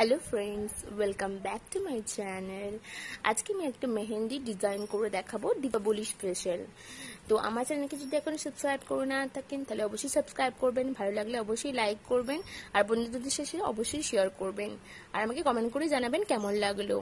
hello friends welcome back to my channel আজকে আমি একটা মেহেন্দি ডিজাইন করে দেখাবো দীপাবলি স্পেশাল তো আমার চ্যানেলকে যদি এখন সাবস্ক্রাইব করে না থাকেন তাহলে অবশ্যই সাবস্ক্রাইব করবেন ভালো লাগলে অবশ্যই লাইক করবেন আর বন্ধুদের শেষে অবশ্যই শেয়ার করবেন আর আমাকে কমেন্ট করে জানাবেন কেমন লাগলো